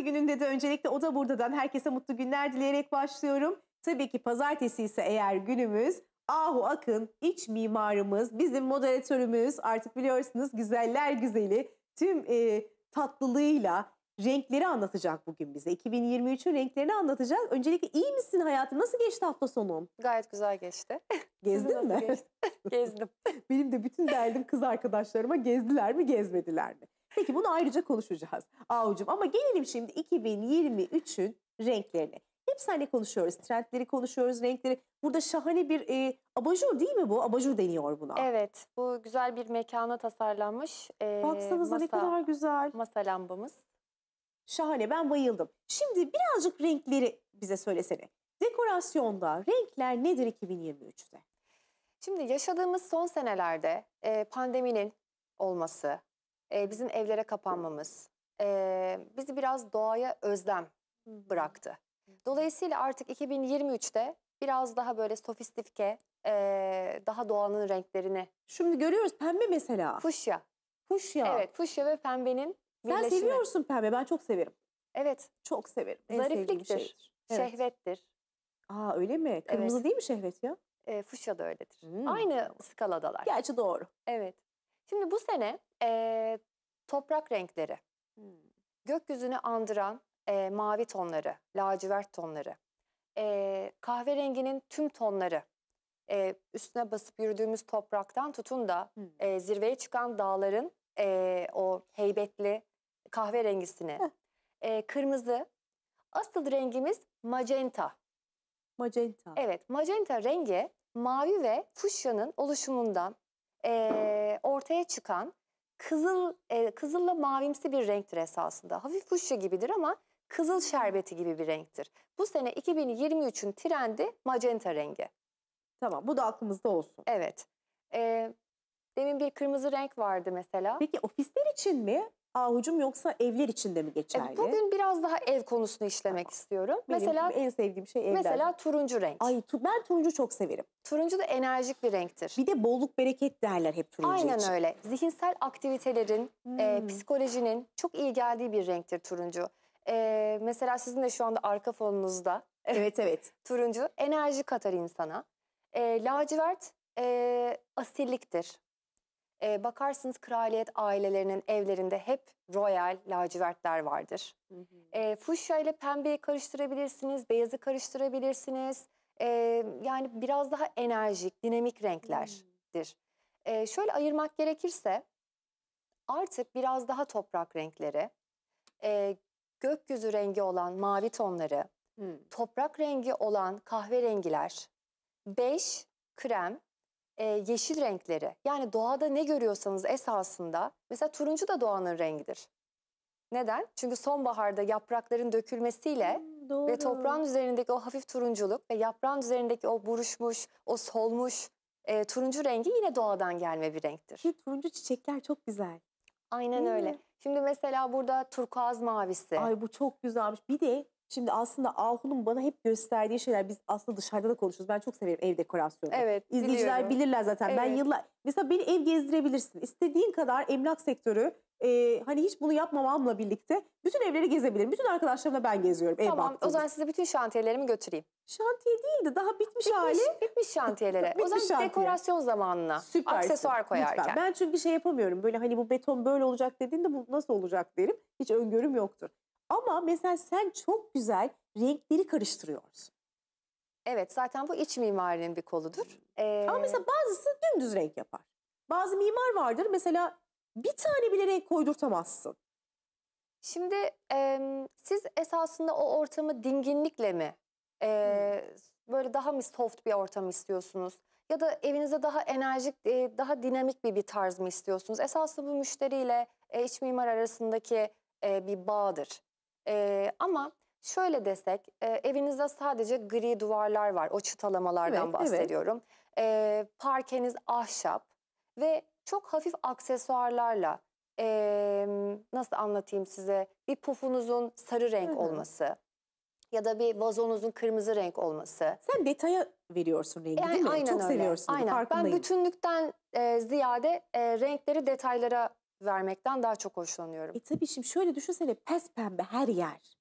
Pazartesi gününde de öncelikle o da buradan herkese mutlu günler dileyerek başlıyorum. Tabii ki pazartesi ise eğer günümüz Ahu Akın iç mimarımız, bizim moderatörümüz artık biliyorsunuz güzeller güzeli tüm e, tatlılığıyla renkleri anlatacak bugün bize. 2023'ün renklerini anlatacak. Öncelikle iyi misin hayatım? Nasıl geçti hafta sonu? Gayet güzel geçti. Gezdin mi? Geçti? Gezdim. Benim de bütün derdim kız arkadaşlarıma gezdiler mi gezmediler mi? Peki bunu ayrıca konuşacağız Avucum. Ama gelelim şimdi 2023'ün renklerine. Hep seninle konuşuyoruz. Trendleri konuşuyoruz, renkleri. Burada şahane bir e, abajur değil mi bu? Abajur deniyor buna. Evet. Bu güzel bir mekana tasarlanmış. E, Baksanıza masa, ne kadar güzel. Masa lambamız. Şahane. Ben bayıldım. Şimdi birazcık renkleri bize söylesene. Dekorasyonda renkler nedir 2023'te? Şimdi yaşadığımız son senelerde e, pandeminin olması, bizim evlere kapanmamız bizi biraz doğaya özlem bıraktı. Dolayısıyla artık 2023'te biraz daha böyle sofistifike, daha doğanın renklerini. Şimdi görüyoruz pembe mesela. Fuşya. Fuşya. Evet fuşya ve pembenin birleşimi. Sen seviyorsun pembe ben çok severim. Evet. Çok severim. En Zarifliktir, şeydir. evet. şehvettir. Aa öyle mi? Kırmızı evet. değil mi şehvet ya? E, fuşya da öyledir. Hmm. Aynı skaladalar. Gerçi doğru. Evet. Şimdi bu sene e, Toprak renkleri, hmm. gökyüzünü andıran e, mavi tonları, lacivert tonları, e, kahverenginin tüm tonları, e, üstüne basıp yürüdüğümüz topraktan tutun da e, zirveye çıkan dağların e, o heybetli kahverengisini, e, kırmızı, asıl rengimiz magenta. Magenta. Evet, magenta rengi mavi ve fuşyanın oluşumundan e, ortaya çıkan kızıl e, kızılla mavimsi bir renktir esasında. Hafif fuşya gibidir ama kızıl şerbeti gibi bir renktir. Bu sene 2023'ün trendi magenta rengi. Tamam bu da aklımızda olsun. Evet. E, demin bir kırmızı renk vardı mesela. Peki ofisler için mi? ahucum yoksa evler içinde mi e, geçerli? bugün biraz daha ev konusunu işlemek tamam. istiyorum. Benim mesela en sevdiğim şey evler. Mesela turuncu renk. Ay tu ben turuncu çok severim. Turuncu da enerjik bir renktir. Bir de bolluk bereket derler hep turuncu Aynen için. öyle. Zihinsel aktivitelerin, e, hmm. e, psikolojinin çok iyi geldiği bir renktir turuncu. E, mesela sizin de şu anda arka fonunuzda. Evet evet. turuncu enerji katar insana. E, lacivert e, asilliktir. E, bakarsınız kraliyet ailelerinin evlerinde hep royal lacivertler vardır. Hı E, fuşya ile pembeyi karıştırabilirsiniz, beyazı karıştırabilirsiniz. E, yani biraz daha enerjik, dinamik hmm. renklerdir. E, şöyle ayırmak gerekirse artık biraz daha toprak renkleri, e, gökyüzü rengi olan mavi tonları, hmm. toprak rengi olan kahverengiler, bej, krem, e, yeşil renkleri. Yani doğada ne görüyorsanız esasında mesela turuncu da doğanın rengidir. Neden? Çünkü sonbaharda yaprakların dökülmesiyle hmm, ve toprağın üzerindeki o hafif turunculuk ve yaprağın üzerindeki o buruşmuş, o solmuş e, turuncu rengi yine doğadan gelme bir renktir. Ki turuncu çiçekler çok güzel. Aynen Değil öyle. Mi? Şimdi mesela burada turkuaz mavisi. Ay bu çok güzelmiş. Bir de Şimdi aslında Ahu'nun bana hep gösterdiği şeyler biz aslında dışarıda da konuşuyoruz. Ben çok severim ev dekorasyonu. Evet. İzleyiciler biliyorum. bilirler zaten. Evet. Ben yıllar mesela beni ev gezdirebilirsin. İstediğin kadar emlak sektörü e, hani hiç bunu yapmamamla birlikte bütün evleri gezebilirim. Bütün arkadaşlarımla ben geziyorum. Ev tamam o zaman size bütün şantiyelerimi götüreyim. Şantiye değil de daha bitmiş, bitmiş hali. Bitmiş şantiyelere. bitmiş o zaman şantiye. dekorasyon zamanına. Süpersin. Aksesuar koyarken. Lütfen. Ben çünkü şey yapamıyorum. Böyle hani bu beton böyle olacak dediğinde bu nasıl olacak derim. Hiç öngörüm yoktur. Ama mesela sen çok güzel renkleri karıştırıyorsun. Evet zaten bu iç mimarinin bir koludur. Ee... Ama mesela bazısı dümdüz renk yapar. Bazı mimar vardır mesela bir tane bile renk koydurtamazsın. Şimdi e, siz esasında o ortamı dinginlikle mi e, hmm. böyle daha mı soft bir ortam istiyorsunuz? Ya da evinize daha enerjik, e, daha dinamik bir bir tarz mı istiyorsunuz? Esasında bu müşteriyle e, iç mimar arasındaki e, bir bağdır. E, ama şöyle desek e, evinizde sadece gri duvarlar var. O çıtalamalardan evet, bahsediyorum. Evet. E, parkeniz ahşap ve çok hafif aksesuarlarla e, nasıl anlatayım size bir pufunuzun sarı renk Hı -hı. olması ya da bir vazonuzun kırmızı renk olması. Sen detaya veriyorsun rengi yani, değil mi? Aynen Çok öyle. seviyorsun. Aynen. Ben bütünlükten e, ziyade e, renkleri detaylara vermekten daha çok hoşlanıyorum. E tabii şimdi şöyle düşünsene pes pembe her yer.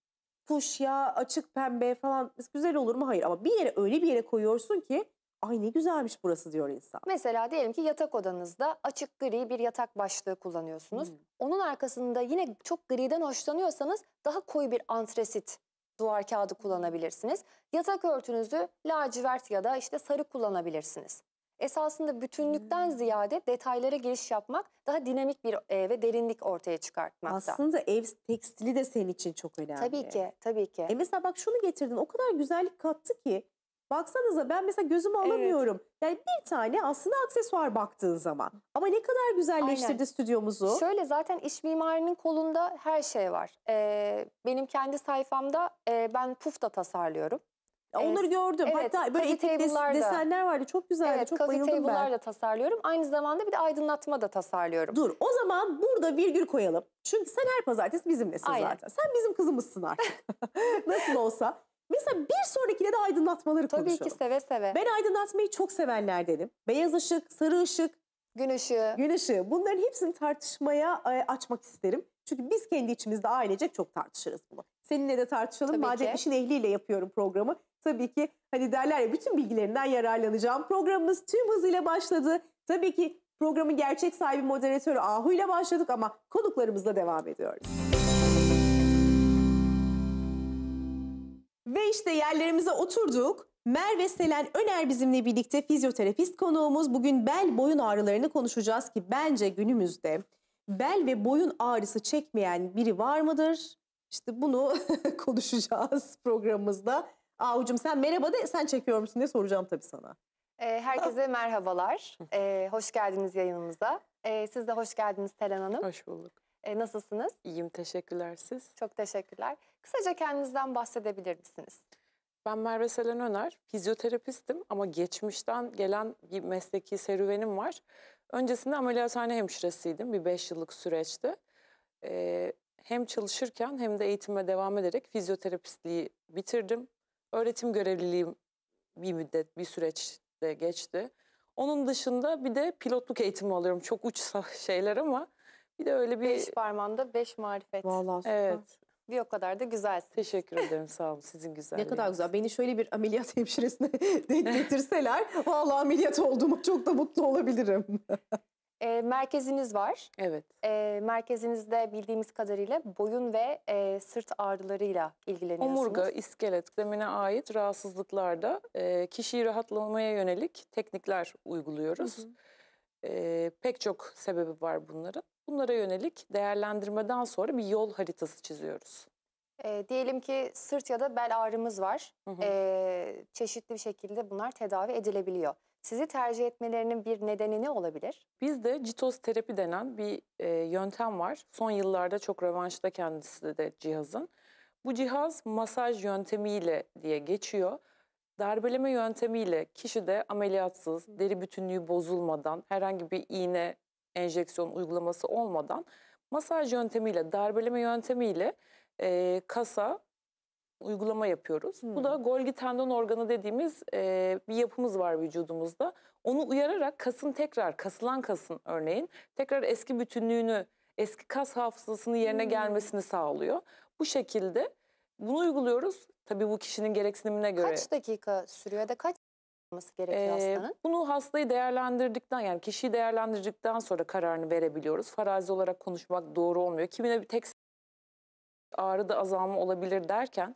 Tuş açık pembe falan güzel olur mu? Hayır ama bir yere öyle bir yere koyuyorsun ki ay ne güzelmiş burası diyor insan. Mesela diyelim ki yatak odanızda açık gri bir yatak başlığı kullanıyorsunuz. Hmm. Onun arkasında yine çok griden hoşlanıyorsanız daha koyu bir antresit duvar kağıdı kullanabilirsiniz. Yatak örtünüzü lacivert ya da işte sarı kullanabilirsiniz esasında bütünlükten hmm. ziyade detaylara giriş yapmak daha dinamik bir e, ve derinlik ortaya çıkartmakta. Aslında ev tekstili de senin için çok önemli. Tabii ki, tabii ki. E mesela bak şunu getirdin o kadar güzellik kattı ki baksanıza ben mesela gözümü alamıyorum. Evet. Yani bir tane aslında aksesuar baktığın zaman. Ama ne kadar güzelleştirdi Aynen. stüdyomuzu. Şöyle zaten iş mimarının kolunda her şey var. Ee, benim kendi sayfamda e, ben puf da tasarlıyorum. Onları gördüm. Evet, Hatta böyle etik desenler vardı. Çok güzeldi. Evet, çok bayıldım ben. da tasarlıyorum. Aynı zamanda bir de aydınlatma da tasarlıyorum. Dur o zaman burada virgül koyalım. Çünkü sen her pazartesi bizimlesin Aynen. zaten. Sen bizim kızımızsın artık. Nasıl olsa. Mesela bir sonrakine de aydınlatmaları Tabii konuşalım. ki seve seve. Ben aydınlatmayı çok sevenlerdenim. Beyaz ışık, sarı ışık, Gün ışığı. Gün ışığı. Bunların hepsini tartışmaya e, açmak isterim. Çünkü biz kendi içimizde ailecek çok tartışırız bunu. Seninle de tartışalım. Tabii Madem ki. işin ehliyle yapıyorum programı. Tabii ki hani derler ya bütün bilgilerinden yararlanacağım. Programımız tüm hızıyla başladı. Tabii ki programın gerçek sahibi moderatörü Ahu ile başladık ama konuklarımızla devam ediyoruz. Ve işte yerlerimize oturduk. Merve Selen Öner bizimle birlikte fizyoterapist konuğumuz. Bugün bel boyun ağrılarını konuşacağız ki bence günümüzde bel ve boyun ağrısı çekmeyen biri var mıdır? İşte bunu konuşacağız programımızda. Avucum sen merhaba de sen çekiyor musun diye soracağım tabii sana. Ee, herkese merhabalar. Ee, hoş geldiniz yayınımıza. E, siz de hoş geldiniz Selen Hanım. Hoş bulduk. nasılsınız? İyiyim teşekkürler siz. Çok teşekkürler. Kısaca kendinizden bahsedebilir misiniz? Ben Merve Selen Öner, fizyoterapistim ama geçmişten gelen bir mesleki serüvenim var. Öncesinde ameliyathane hemşiresiydim bir 5 yıllık süreçti. Ee, hem çalışırken hem de eğitime devam ederek fizyoterapistliği bitirdim. Öğretim görevliliğim bir müddet, bir süreçte geçti. Onun dışında bir de pilotluk eğitimi alıyorum. Çok uç şeyler ama bir de öyle bir... Beş parmanda beş marifet. Vallahi süper. Evet bir o kadar da güzelsin. Teşekkür ederim sağ olun sizin güzel. Ne kadar güzel. Beni şöyle bir ameliyat hemşiresine denk getirseler vallahi ameliyat olduğuma çok da mutlu olabilirim. E, merkeziniz var. Evet. E, merkezinizde bildiğimiz kadarıyla boyun ve e, sırt ağrılarıyla ilgileniyorsunuz. Omurga, iskelet, demine ait rahatsızlıklarda e, kişiyi rahatlamaya yönelik teknikler uyguluyoruz. Hı hı. E, pek çok sebebi var bunların. Bunlara yönelik değerlendirmeden sonra bir yol haritası çiziyoruz. E, diyelim ki sırt ya da bel ağrımız var. Hı hı. E, çeşitli bir şekilde bunlar tedavi edilebiliyor. Sizi tercih etmelerinin bir nedeni ne olabilir? Bizde citos terapi denen bir e, yöntem var. Son yıllarda çok revanşta kendisi de cihazın. Bu cihaz masaj yöntemiyle diye geçiyor. Darbeleme yöntemiyle kişi de ameliyatsız, deri bütünlüğü bozulmadan, herhangi bir iğne enjeksiyon uygulaması olmadan masaj yöntemiyle, darbeleme yöntemiyle e, kasa uygulama yapıyoruz. Hmm. Bu da hmm. Golgi tendon organı dediğimiz e, bir yapımız var vücudumuzda. Onu uyararak kasın tekrar, kasılan kasın örneğin tekrar eski bütünlüğünü, eski kas hafızasını yerine hmm. gelmesini sağlıyor. Bu şekilde bunu uyguluyoruz. Tabii bu kişinin gereksinimine göre. Kaç dakika sürüyor ya da kaç alması gerekiyor ee, hastanın? Bunu hastayı değerlendirdikten yani kişiyi değerlendirdikten sonra kararını verebiliyoruz. Farazi olarak konuşmak doğru olmuyor. Kimine bir tek ağrıda azalma olabilir derken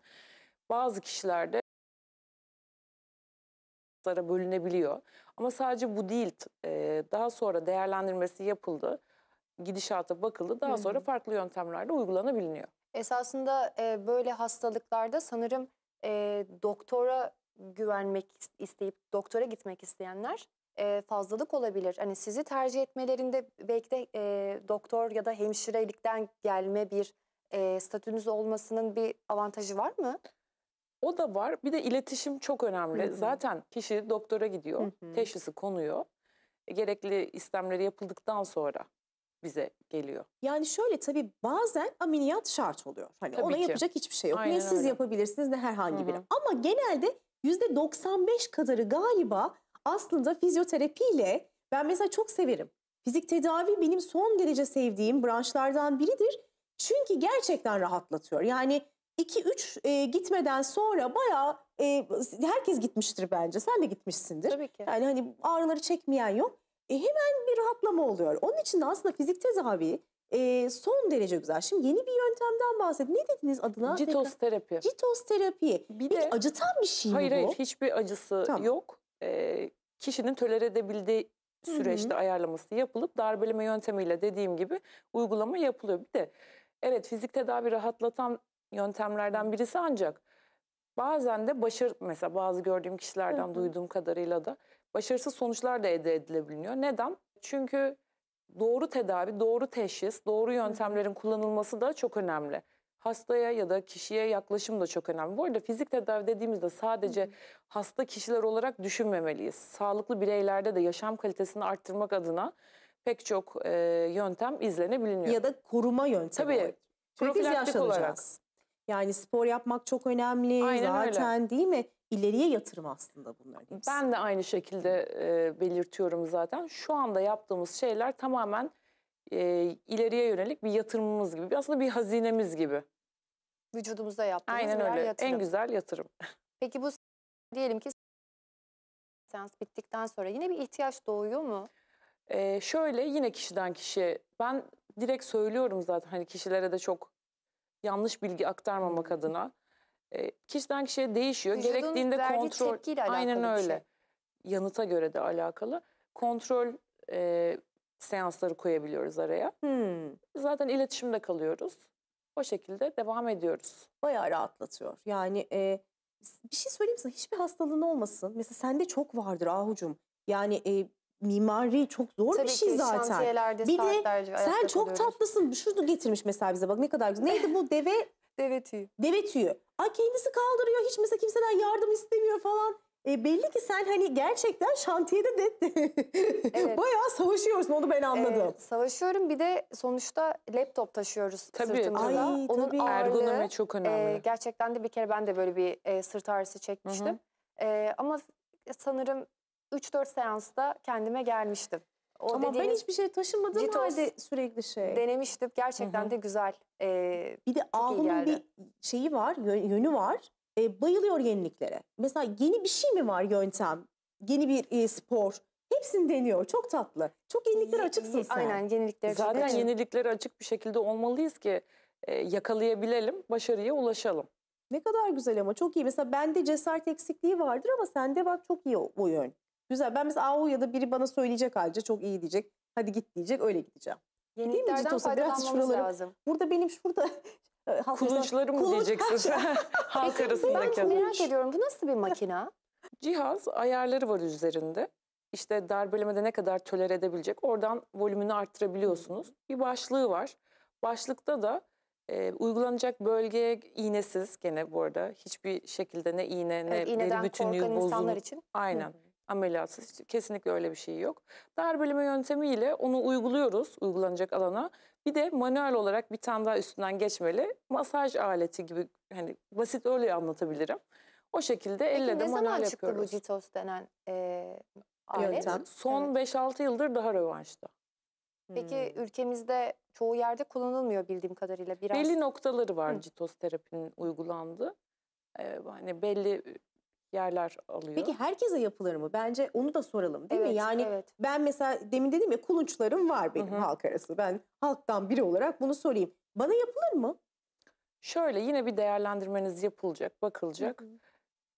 bazı kişilerde bölünebiliyor. Ama sadece bu değil. Daha sonra değerlendirmesi yapıldı. Gidişata bakıldı. Daha sonra farklı yöntemlerle uygulanabiliyor. Esasında böyle hastalıklarda sanırım e, doktora güvenmek isteyip doktora gitmek isteyenler e, fazlalık olabilir. Hani sizi tercih etmelerinde belki de e, doktor ya da hemşirelikten gelme bir e, statünüz olmasının bir avantajı var mı? O da var. Bir de iletişim çok önemli. Hı hı. Zaten kişi doktora gidiyor, hı hı. teşhisi konuyor. E, gerekli istemleri yapıldıktan sonra bize geliyor. Yani şöyle tabii bazen ameliyat şart oluyor. Hani tabii ona ki. yapacak hiçbir şey yok. Aynen ne siz öyle. yapabilirsiniz ne herhangi biri. Ama genelde %95 kadarı galiba aslında fizyoterapiyle ben mesela çok severim. Fizik tedavi benim son derece sevdiğim branşlardan biridir. Çünkü gerçekten rahatlatıyor. Yani 2-3 e, gitmeden sonra bayağı e, herkes gitmiştir bence. Sen de gitmişsindir. Tabii ki. Yani hani ağrıları çekmeyen yok. E, hemen bir rahatlama oluyor. Onun için de aslında fizik tedavi e, son derece güzel. Şimdi yeni bir yöntemden bahset. Ne dediniz adına? Citos terapi. Citos terapi. Bir de, acıtan bir şey hayır, mi bu? Hayır hayır hiçbir acısı tamam. yok. E, kişinin tolere edebildiği süreçte Hı-hı. ayarlaması yapılıp darbeleme yöntemiyle dediğim gibi uygulama yapılıyor. Bir de evet fizik tedavi rahatlatan yöntemlerden birisi ancak bazen de başarı mesela bazı gördüğüm kişilerden Hı-hı. duyduğum kadarıyla da başarısız sonuçlar da elde edilebiliyor. Neden? Çünkü doğru tedavi, doğru teşhis, doğru yöntemlerin kullanılması da çok önemli. Hastaya ya da kişiye yaklaşım da çok önemli. Bu arada fizik tedavi dediğimizde sadece hasta kişiler olarak düşünmemeliyiz. Sağlıklı bireylerde de yaşam kalitesini arttırmak adına pek çok e, yöntem izlenebiliyor. Ya da koruma yöntemi. Tabii. Olarak. Çünkü biz yaşlanacağız. Olarak. Yani spor yapmak çok önemli Aynen zaten öyle. değil mi? ileriye yatırım aslında bunların hepsi. Ben de aynı şekilde e, belirtiyorum zaten. Şu anda yaptığımız şeyler tamamen e, ileriye yönelik bir yatırımımız gibi. Aslında bir hazinemiz gibi. Vücudumuzda yaptığımız Aynen öyle. yatırım. En güzel yatırım. Peki bu diyelim ki seans bittikten sonra yine bir ihtiyaç doğuyor mu? Ee, şöyle yine kişiden kişiye ben direkt söylüyorum zaten hani kişilere de çok yanlış bilgi aktarmamak hmm. adına. E, kişiden kişiye değişiyor. Vücudun Gerektiğinde kontrol aynen öyle. Şey. Yanıta göre de alakalı. Kontrol e, seansları koyabiliyoruz araya. Hmm. Zaten iletişimde kalıyoruz. O şekilde devam ediyoruz. Bayağı rahatlatıyor. Yani e, bir şey söyleyeyim sana hiçbir hastalığın olmasın. Mesela sende çok vardır Ahucum. Yani e, mimari çok zor Tabii bir şey ki, zaten. Bir de sen çok oluyoruz. tatlısın. Şunu getirmiş mesela bize bak ne kadar güzel. Neydi bu deve? deve tüyü. Deve tüyü. Ha kendisi kaldırıyor hiç mesela kimseden yardım istemiyor falan. E belli ki sen hani gerçekten şantiyede de evet. bayağı savaşıyorsun onu ben anladım. Evet, savaşıyorum bir de sonuçta laptop taşıyoruz tabii. sırtımızda. Ay, Onun tabii. ağırlığı Ergonomi çok e, önemli. E, gerçekten de bir kere ben de böyle bir e, sırt ağrısı çekmiştim. Hı hı. E, ama sanırım 3-4 seansta kendime gelmiştim. O Ama ben hiçbir şey taşımadığım Citos, halde sürekli şey. Denemiştim. Gerçekten Hı -hı. de güzel. Ee, bir de ahının bir şeyi var, yönü var. E, bayılıyor yeniliklere. Mesela yeni bir şey mi var yöntem? Yeni bir e, spor? Hepsini deniyor. Çok tatlı. Çok yeniliklere açıksın sen. Aynen yeniliklere Zaten açık. Zaten yeniliklere açık bir şekilde olmalıyız ki e, yakalayabilelim, başarıya ulaşalım. Ne kadar güzel ama çok iyi. Mesela bende cesaret eksikliği vardır ama sende bak çok iyi o, o yön. Güzel. Ben mesela ahu ya da biri bana söyleyecek ayrıca çok iyi diyecek. Hadi git diyecek öyle gideceğim. Yeniliklerden Citosa, biraz faydalanmamız lazım. Burada benim şurada ee, halk Kulunçları mı Kulunç- diyeceksin Halk arasındaki. Ben merak ediyorum bu nasıl bir makina? Cihaz ayarları var üzerinde. İşte darbelemede ne kadar töler edebilecek. Oradan volümünü arttırabiliyorsunuz. Bir başlığı var. Başlıkta da e, uygulanacak bölgeye iğnesiz gene bu arada. Hiçbir şekilde ne iğne ne Evet, deri bütünlüğü korkan bozulmuyor. insanlar için. Aynen ameliyatsız kesinlikle öyle bir şey yok. Darbeleme yöntemiyle onu uyguluyoruz uygulanacak alana. Bir de manuel olarak bir tane daha üstünden geçmeli. Masaj aleti gibi hani basit öyle anlatabilirim. O şekilde elle de manuel yapıyoruz. ne zaman çıktı bu CITOS denen e, alet? Yöntem. Son evet. 5-6 yıldır daha rövanşta. Peki hmm. ülkemizde çoğu yerde kullanılmıyor bildiğim kadarıyla. Biraz... Belli noktaları var Hı. CITOS terapinin uygulandığı. Ee, hani belli yerler alıyor. Peki herkese yapılır mı? Bence onu da soralım değil evet, mi? Yani evet. ben mesela demin dedim ya kulunçlarım var benim Hı -hı. halk arası. Ben halktan biri olarak bunu sorayım. Bana yapılır mı? Şöyle yine bir değerlendirmeniz yapılacak, bakılacak. Hı -hı.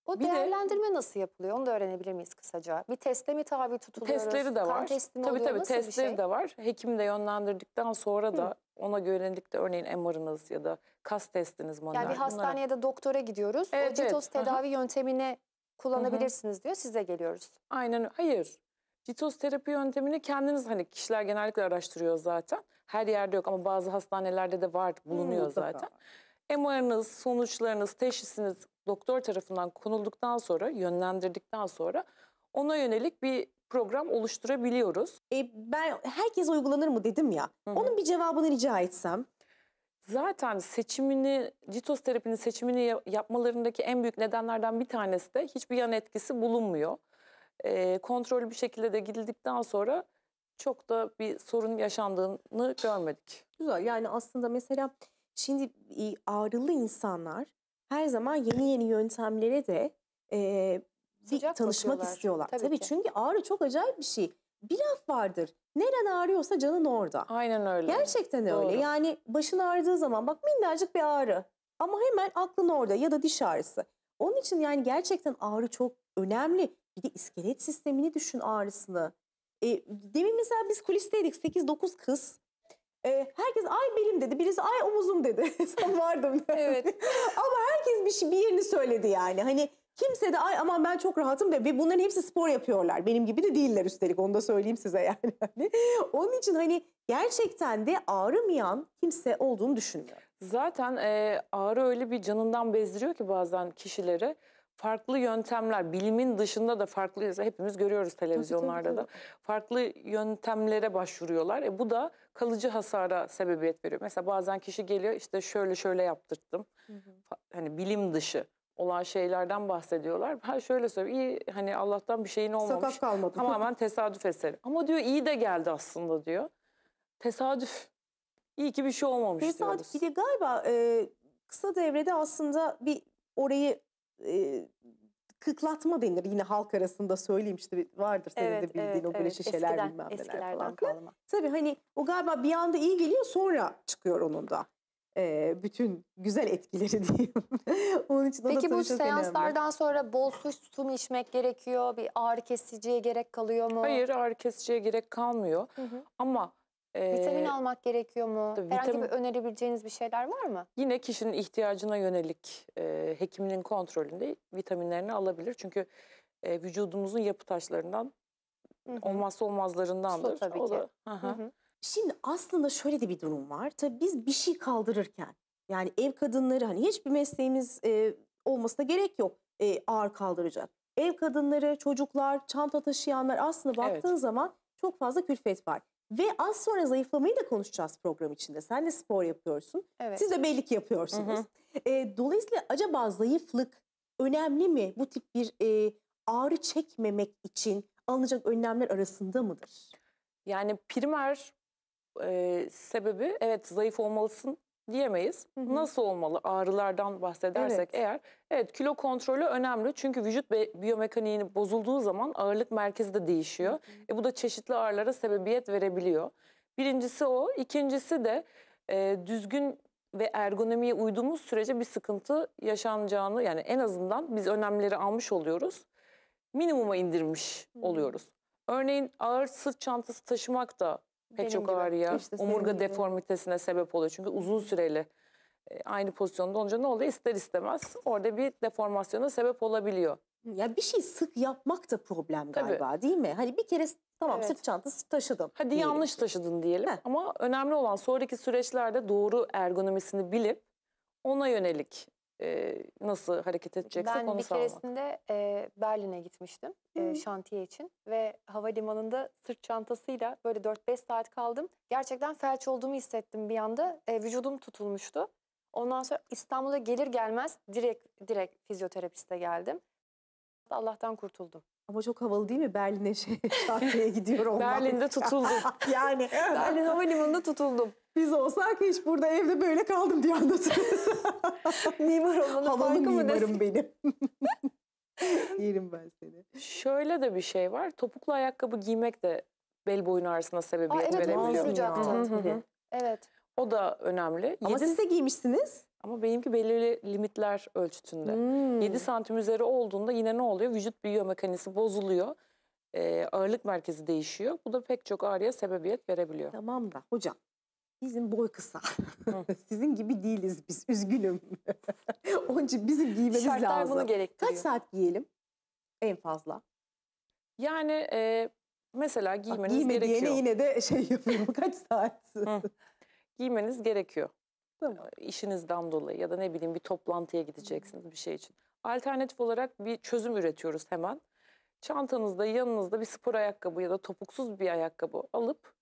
O Bir de- değerlendirme nasıl yapılıyor? Onu da öğrenebilir miyiz kısaca? Bir teste mi tabi tutuluyoruz? Testleri de var. Kan testi tabii tabii Nasıl testleri şey? de var. Hekim de yönlendirdikten sonra da ona yönelik örneğin MR'ınız ya da kas testiniz manuel. Yani bir bunlara- hastaneye de doktora gidiyoruz. Evet, o evet. CITOS Aha. tedavi yöntemini kullanabilirsiniz diyor. Size geliyoruz. Aynen hayır. Citos terapi yöntemini kendiniz hani kişiler genellikle araştırıyor zaten. Her yerde yok ama bazı hastanelerde de var bulunuyor hmm, zaten. MR'ınız, sonuçlarınız, teşhisiniz doktor tarafından konulduktan sonra, yönlendirdikten sonra ona yönelik bir program oluşturabiliyoruz. E, ben herkes uygulanır mı dedim ya. Hı-hı. Onun bir cevabını rica etsem. Zaten seçimini, citos terapinin seçimini yapmalarındaki en büyük nedenlerden bir tanesi de hiçbir yan etkisi bulunmuyor. E, kontrollü bir şekilde de gidildikten sonra çok da bir sorun yaşandığını görmedik. Güzel yani aslında mesela şimdi ağrılı insanlar her zaman yeni yeni yöntemlere de e, Sıcak tanışmak bakıyorlar. istiyorlar. Tabii, Tabii çünkü ağrı çok acayip bir şey. Bir laf vardır. Neren ağrıyorsa canın orada. Aynen öyle. Gerçekten Doğru. öyle. Yani başın ağrıdığı zaman bak minnacık bir ağrı. Ama hemen aklın orada ya da diş ağrısı. Onun için yani gerçekten ağrı çok önemli. Bir de iskelet sistemini düşün ağrısını. E, demin mesela biz kulisteydik 8-9 kız. E, herkes ay benim dedi. Birisi ay omuzum dedi. Sen vardın. evet. Ama herkes bir, şey, bir yerini söyledi yani. Hani kimse de ay aman ben çok rahatım ve bunların hepsi spor yapıyorlar. Benim gibi de değiller üstelik onu da söyleyeyim size yani. Hani onun için hani gerçekten de ağrımayan kimse olduğunu düşünmüyorum. Zaten e, ağrı öyle bir canından bezdiriyor ki bazen kişileri farklı yöntemler, bilimin dışında da farklı, hepimiz görüyoruz televizyonlarda tabii, tabii, tabii. da, farklı yöntemlere başvuruyorlar. E, bu da kalıcı hasara sebebiyet veriyor. Mesela bazen kişi geliyor işte şöyle şöyle yaptırttım. Hı hı. Hani bilim dışı olan şeylerden bahsediyorlar. Ben şöyle söyleyeyim iyi hani Allah'tan bir şeyin olmamış. Sakat kalmadı. Tamamen tesadüf eseri. Ama diyor iyi de geldi aslında diyor. Tesadüf. İyi ki bir şey olmamış tesadüf. diyoruz. bir de galiba e, kısa devrede aslında bir orayı e, kıklatma denir yine halk arasında söyleyeyim işte vardır senin evet, de bildiğin evet, o böyle evet. şişeler eskiden, bilmem neler falan. Kalma. Tabii hani o galiba bir anda iyi geliyor sonra çıkıyor onun da. Ee, bütün güzel etkileri diyeyim. onun için Peki bu seanslardan önemli. sonra bol su, su mu içmek gerekiyor? Bir ağrı kesiciye gerek kalıyor mu? Hayır ağrı kesiciye gerek kalmıyor. Hı hı. Ama Vitamin almak gerekiyor mu? Tabii, Herhangi vitamin... bir önerebileceğiniz bir şeyler var mı? Yine kişinin ihtiyacına yönelik e, hekiminin kontrolünde vitaminlerini alabilir. Çünkü e, vücudumuzun yapı taşlarından Hı-hı. olmazsa olmazlarındandır. Su tabii o ki. Da, Şimdi aslında şöyle de bir durum var. Tabii biz bir şey kaldırırken yani ev kadınları hani hiçbir mesleğimiz e, olmasına gerek yok e, ağır kaldıracak. Ev kadınları, çocuklar, çanta taşıyanlar aslında baktığın evet. zaman çok fazla külfet var. Ve az sonra zayıflamayı da konuşacağız program içinde. Sen de spor yapıyorsun. Evet. Siz de belli ki yapıyorsunuz. Hı hı. E, dolayısıyla acaba zayıflık önemli mi? Bu tip bir e, ağrı çekmemek için alınacak önlemler arasında mıdır? Yani primer e, sebebi evet zayıf olmalısın diyemeyiz. Hı hı. Nasıl olmalı ağrılardan bahsedersek evet. eğer? Evet kilo kontrolü önemli çünkü vücut biyomekaniğini bozulduğu zaman ağırlık merkezi de değişiyor. E, bu da çeşitli ağrılara sebebiyet verebiliyor. Birincisi o. ikincisi de e, düzgün ve ergonomiye uyduğumuz sürece bir sıkıntı yaşanacağını yani en azından biz önlemleri almış oluyoruz. Minimuma indirmiş hı. oluyoruz. Örneğin ağır sırt çantası taşımak da Pek çok gibi. ağrıya, işte omurga gibi. deformitesine sebep oluyor. Çünkü uzun süreli e, aynı pozisyonda olunca ne oluyor? İster istemez orada bir deformasyona sebep olabiliyor. Ya bir şey sık yapmak da problem galiba Tabii. değil mi? Hani bir kere tamam evet. sırt çantası taşıdım. Hadi diyelim. yanlış taşıdın diyelim Heh. ama önemli olan sonraki süreçlerde doğru ergonomisini bilip ona yönelik e, nasıl hareket edecekse ben onu sağlamak. Ben bir keresinde e, Berlin'e gitmiştim e, şantiye için ve havalimanında sırt çantasıyla böyle 4-5 saat kaldım. Gerçekten felç olduğumu hissettim bir anda. E, vücudum tutulmuştu. Ondan sonra İstanbul'a gelir gelmez direkt direkt fizyoterapiste geldim. Allah'tan kurtuldum. Ama çok havalı değil mi Berlin'e şey, şantiyeye gidiyor olmak? Berlin'de tutuldum. yani. Berlin Havalimanı'nda tutuldum. Biz olsak hiç burada evde böyle kaldım diye anlatırız. mimar olmanın Havalı farkı mı mimarım desin? benim. Yerim ben seni. Şöyle de bir şey var. Topuklu ayakkabı giymek de bel boyun ağrısına sebebiyet Aa, evet, verebiliyor. soracaktım. Hı hı. Evet. O da önemli. Ama Yedi- siz de giymişsiniz. Ama benimki belirli limitler ölçütünde. Hmm. 7 santim üzeri olduğunda yine ne oluyor? Vücut büyüyor mekanizması bozuluyor. Ee, ağırlık merkezi değişiyor. Bu da pek çok ağrıya sebebiyet verebiliyor. Tamam da hocam Bizim boy kısa. Sizin gibi değiliz biz. Üzgünüm. Onun için bizi giymemiz Şartlar lazım. Şartlar bunu gerektiriyor. Kaç saat giyelim? En fazla. Yani e, mesela giymeniz Bak, giyme gerekiyor. Giyme yine de şey yapıyorum. Kaç saat? giymeniz gerekiyor. Tamam. E, işinizden dolayı ya da ne bileyim bir toplantıya gideceksiniz bir şey için. Alternatif olarak bir çözüm üretiyoruz hemen. Çantanızda yanınızda bir spor ayakkabı ya da topuksuz bir ayakkabı alıp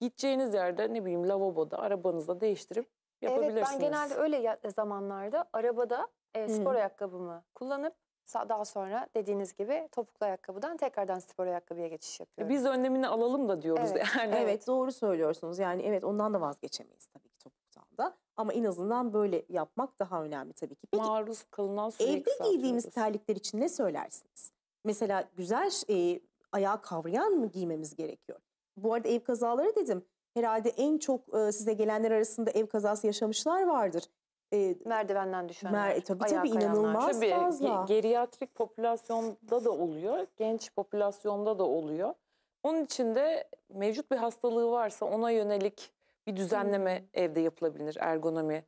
Gideceğiniz yerde ne bileyim lavaboda, arabanızda değiştirip yapabilirsiniz. Evet ben genelde öyle zamanlarda arabada e, spor Hı. ayakkabımı kullanıp daha sonra dediğiniz gibi topuklu ayakkabıdan tekrardan spor ayakkabıya geçiş e, yapıyoruz. Biz önlemini alalım da diyoruz Evet. yani. Evet. doğru söylüyorsunuz. Yani evet ondan da vazgeçemeyiz tabii ki topuktan da. Ama en azından böyle yapmak daha önemli tabii ki. Peki Maruz kalınan süreyi evde giydiğimiz terlikler için ne söylersiniz? Mesela güzel e, ayağı kavrayan mı giymemiz gerekiyor? Bu arada ev kazaları dedim. Herhalde en çok e, size gelenler arasında ev kazası yaşamışlar vardır. E, Merdivenden düşenler. Mer e, tabii tabii kayanlar. inanılmaz tabii, fazla. geriatrik popülasyonda da oluyor. Genç popülasyonda da oluyor. Onun için de mevcut bir hastalığı varsa ona yönelik bir düzenleme hmm. evde yapılabilir ergonomi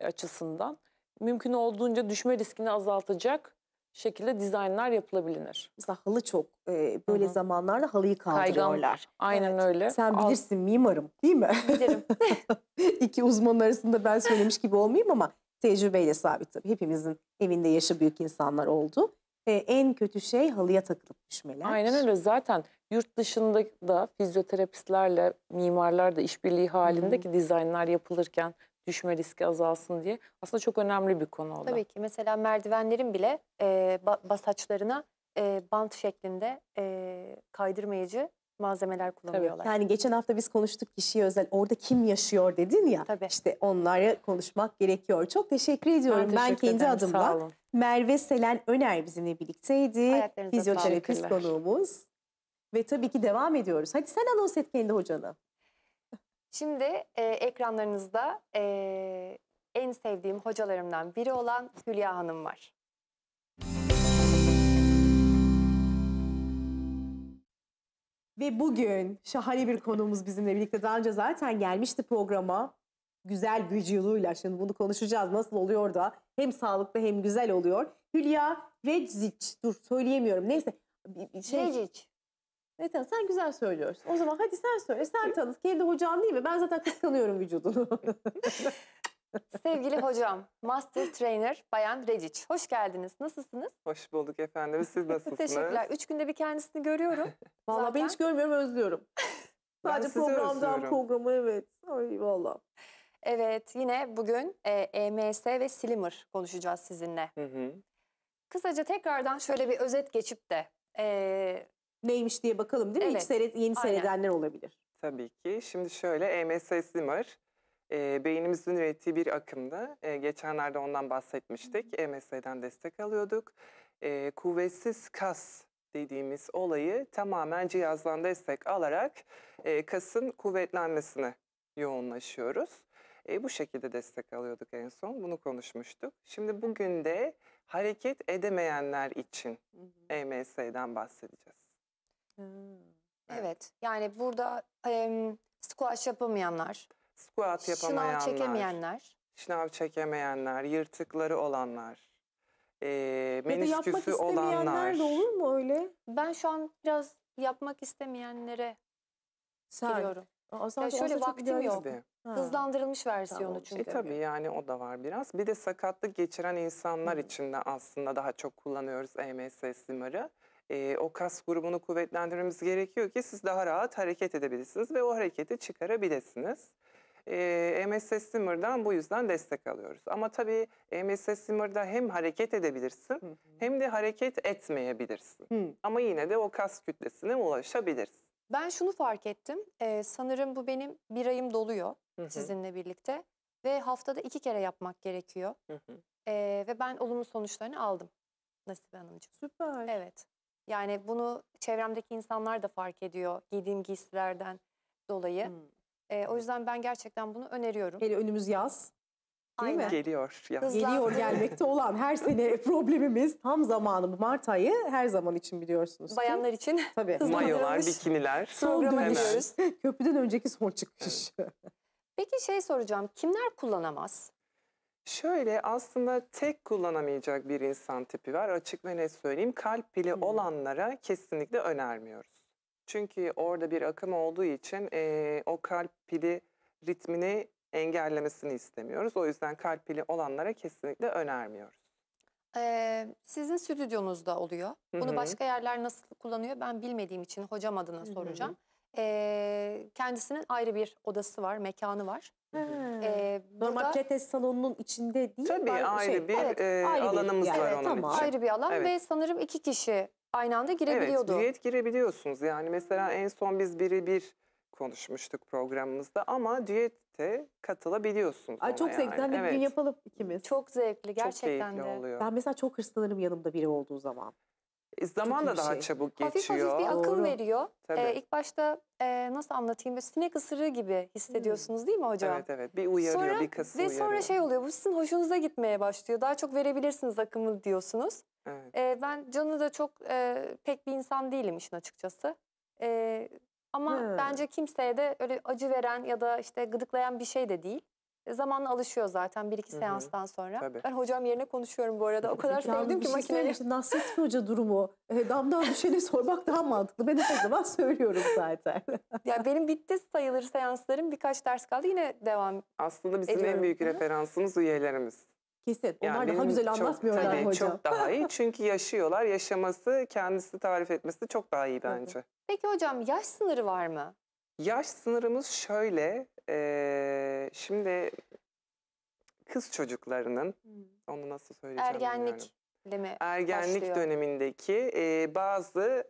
e, açısından. Mümkün olduğunca düşme riskini azaltacak şekilde dizaynlar yapılabilir. Mesela halı çok e, böyle Hı -hı. zamanlarda halıyı kaldırıyorlar. Kaygan. Aynen evet. öyle. Sen bilirsin Al... mimarım değil mi? Bilirim. İki uzman arasında ben söylemiş gibi olmayayım ama tecrübeyle sabit tabii. Hepimizin evinde yaşı büyük insanlar oldu. E, en kötü şey halıya takılıp düşmeler. Aynen öyle. Zaten yurt dışında da fizyoterapistlerle, mimarlar da işbirliği halindeki Hı -hı. dizaynlar yapılırken düşme riski azalsın diye aslında çok önemli bir konu oldu. Tabii ki mesela merdivenlerin bile e, basaçlarına e, bant şeklinde e, kaydırmayıcı malzemeler kullanıyorlar. Tabii. Yani geçen hafta biz konuştuk kişiye özel orada kim yaşıyor dedin ya. Tabii. İşte onlara konuşmak gerekiyor. Çok teşekkür ediyorum. Ben, teşekkür ben kendi ederim, adımla Merve Selen Öner bizimle birlikteydi. Fizyoterapist konuğumuz. Ve tabii ki devam ediyoruz. Hadi sen anons et kendi hocanı. Şimdi e, ekranlarınızda e, en sevdiğim hocalarımdan biri olan Hülya Hanım var. Ve bugün şahane bir konuğumuz bizimle birlikte. Daha önce zaten gelmişti programa. Güzel vücuduyla. Şimdi bunu konuşacağız. Nasıl oluyor da hem sağlıklı hem güzel oluyor. Hülya Recic. Dur söyleyemiyorum. Neyse. Şey, Recic. Neten sen güzel söylüyorsun. O zaman hadi sen söyle e, sen tanıt. Kendi hocan değil mi? Ben zaten kıskanıyorum vücudunu. Sevgili hocam, Master Trainer Bayan Recic. Hoş geldiniz. Nasılsınız? Hoş bulduk efendim. Siz nasılsınız? Teşekkürler. Üç günde bir kendisini görüyorum. Valla ben hiç görmüyorum, özlüyorum. Sadece sizi programdan özlüyorum. programa evet. Ay valla. Evet, yine bugün e, EMS ve Slimmer konuşacağız sizinle. Hı hı. Kısaca tekrardan şöyle bir özet geçip de e, neymiş diye bakalım değil mi? Evet. Hiç seyret, yeni Aynen. seyredenler olabilir. Tabii ki. Şimdi şöyle EMS Zimmer e, beynimizin ürettiği bir akımda e, geçenlerde ondan bahsetmiştik. EMS'den destek alıyorduk. E, kuvvetsiz kas dediğimiz olayı tamamen cihazdan destek alarak e, kasın kuvvetlenmesine yoğunlaşıyoruz. E, bu şekilde destek alıyorduk en son. Bunu konuşmuştuk. Şimdi bugün de hareket edemeyenler için EMS'den bahsedeceğiz. Evet. Yani burada e, squat yapamayanlar, squat yapamayanlar, şınav çekemeyenler, şınav çekemeyenler, yırtıkları olanlar, e, menisküsü ya olanlar. de olur mu öyle? Ben şu an biraz yapmak istemeyenlere Sen. giriyorum. Aa, ya şöyle vaktim yok. Gibi. Ha. Hızlandırılmış versiyonu tamam. E, çünkü. E tabii yani o da var biraz. Bir de sakatlık geçiren insanlar Hı. için de aslında daha çok kullanıyoruz EMS smarı e, o kas grubunu kuvvetlendirmemiz gerekiyor ki siz daha rahat hareket edebilirsiniz ve o hareketi çıkarabilirsiniz. E, MSS Simmer'dan bu yüzden destek alıyoruz. Ama tabii MSS Simmer'da hem hareket edebilirsin hı hı. hem de hareket etmeyebilirsin. Hı. Ama yine de o kas kütlesine ulaşabilirsin. Ben şunu fark ettim. Ee, sanırım bu benim bir ayım doluyor hı hı. sizinle birlikte. Ve haftada iki kere yapmak gerekiyor. Hı hı. Ee, ve ben olumlu sonuçlarını aldım Nasibe Hanımcığım. Süper. Evet. Yani bunu çevremdeki insanlar da fark ediyor giydiğim giysilerden dolayı. Hmm. E, o yüzden ben gerçekten bunu öneriyorum. Hele önümüz yaz. Değil mi? Geliyor. Yani. Geliyor gelmekte olan her sene problemimiz tam zamanı bu Mart ayı her zaman için biliyorsunuz. Bayanlar için. Tabii. Mayolar, bikiniler. son giriyoruz. Köprüden önceki son çıkış. Evet. Peki şey soracağım kimler kullanamaz? Şöyle aslında tek kullanamayacak bir insan tipi var. Açık ve net söyleyeyim. Kalp pili olanlara kesinlikle önermiyoruz. Çünkü orada bir akım olduğu için e, o kalp pili ritmini engellemesini istemiyoruz. O yüzden kalp pili olanlara kesinlikle önermiyoruz. Ee, sizin stüdyonuzda oluyor. Bunu Hı-hı. başka yerler nasıl kullanıyor ben bilmediğim için hocam adına soracağım. Hı-hı. E, kendisinin ayrı bir odası var, mekanı var. Ee, Normal burada, pilates salonunun içinde değil Tabii mi? Şey. ayrı bir evet, e, ayrı alanımız bir, var evet, onun tamam. için. Ayrı bir alan Evet. ve sanırım iki kişi aynı anda girebiliyordu. Evet, diyet girebiliyorsunuz. Yani mesela en son biz biri bir konuşmuştuk programımızda ama düette katılabiliyorsunuz. Ay çok zevkli. Yani. Hani bir gün yapalım ikimiz. Çok zevkli gerçekten keyifli de. oluyor. Ben mesela çok hırslanırım yanımda biri olduğu zaman. E, zaman da daha şey. çabuk geçiyor. Hafif hafif bir akım Doğru. veriyor. E, Tabii. Ee, ilk başta e, nasıl anlatayım? Böyle sinek ısırığı gibi hissediyorsunuz hmm. değil mi hocam? Evet evet bir uyarıyor sonra, bir kısmı Ve uyarıyor. sonra şey oluyor bu sizin hoşunuza gitmeye başlıyor. Daha çok verebilirsiniz akımı diyorsunuz. Evet. E, ben canı da çok e, pek bir insan değilim işin açıkçası. E, ama hmm. bence kimseye de öyle acı veren ya da işte gıdıklayan bir şey de değil. E, zamanla alışıyor zaten bir iki Hı -hı. seanstan sonra. Tabii. Ben hocam yerine konuşuyorum bu arada. O kadar ya sevdim şey ki şey makineyi. Işte, Nasrettin Hoca durumu. E, damdan düşeni sormak daha mantıklı. Ben her zaman söylüyorum zaten. ya benim bitti sayılır seanslarım. Birkaç ders kaldı yine devam Aslında bizim ediyorum. en büyük referansımız üyelerimiz. Kesin. Onlar daha güzel anlatmıyorlar hocam. Çok daha iyi çünkü yaşıyorlar. Yaşaması, kendisi tarif etmesi çok daha iyi bence. Peki hocam yaş sınırı var mı? Yaş sınırımız şöyle. E, şimdi kız çocuklarının hmm. onu nasıl söyleyeceğim Ergenlik. mi Ergenlik başlıyor? dönemindeki e, bazı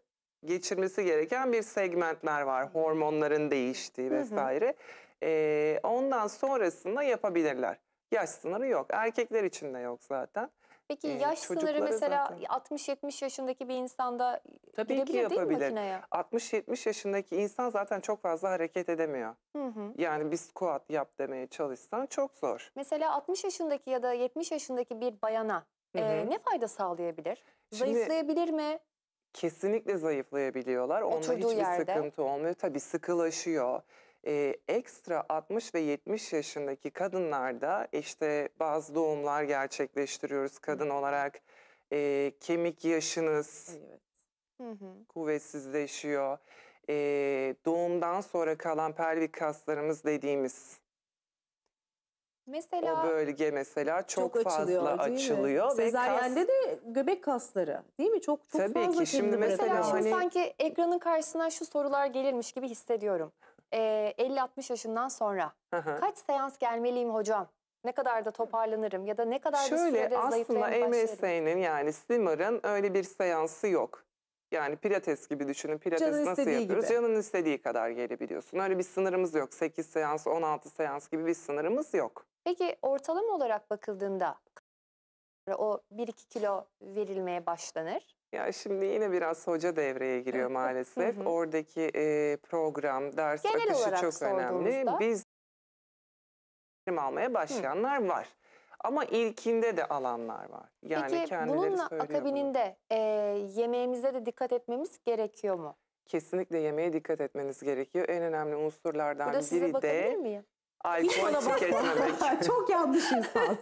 geçirmesi gereken bir segmentler var. Hormonların değiştiği vesaire. E, ondan sonrasında yapabilirler. Yaş sınırı yok. Erkekler için de yok zaten. Peki yaş sınırı mesela 60-70 yaşındaki bir insanda Tabii ki girebilir değil mi yapabilir. makineye? 60-70 yaşındaki insan zaten çok fazla hareket edemiyor. Hı hı. Yani bir squat yap demeye çalışsan çok zor. Mesela 60 yaşındaki ya da 70 yaşındaki bir bayana Hı hı. e, ne fayda sağlayabilir? Şimdi- Zayıflayabilir mi? Kesinlikle zayıflayabiliyorlar. Onda Oturduğu hiçbir yerde. sıkıntı olmuyor. Tabii sıkılaşıyor e, ekstra 60 ve 70 yaşındaki kadınlarda işte bazı doğumlar gerçekleştiriyoruz kadın olarak. E, kemik yaşınız evet. kuvvetsizleşiyor. E, doğumdan sonra kalan pelvik kaslarımız dediğimiz Mesela o bölge mesela çok, çok fazla açılıyor, açılıyor ve kas... de göbek kasları değil mi? Çok çok Tabii fazla ki şimdi mesela, mesela hani... sanki ekranın karşısına şu sorular gelirmiş gibi hissediyorum e, 50-60 yaşından sonra hı kaç seans gelmeliyim hocam? Ne kadar da toparlanırım ya da ne kadar Şöyle, bir sürede zayıflayıp başlarım? aslında MSA'nin yani Simmer'ın öyle bir seansı yok. Yani pilates gibi düşünün. Pilates Canın nasıl yapıyoruz? Gibi. Canın istediği kadar gelebiliyorsun. Öyle bir sınırımız yok. 8 seans, 16 seans gibi bir sınırımız yok. Peki ortalama olarak bakıldığında o 1-2 kilo verilmeye başlanır. Ya şimdi yine biraz hoca devreye giriyor maalesef. Oradaki e, program, ders Genel akışı çok önemli. Biz almaya başlayanlar hı. var. Ama ilkinde de alanlar var. Yani Peki bununla akabininde bunu. e, yemeğimize de dikkat etmemiz gerekiyor mu? Kesinlikle yemeğe dikkat etmeniz gerekiyor. En önemli unsurlardan biri de miyim? Alkol tüketmemek. Çok yanlış insan.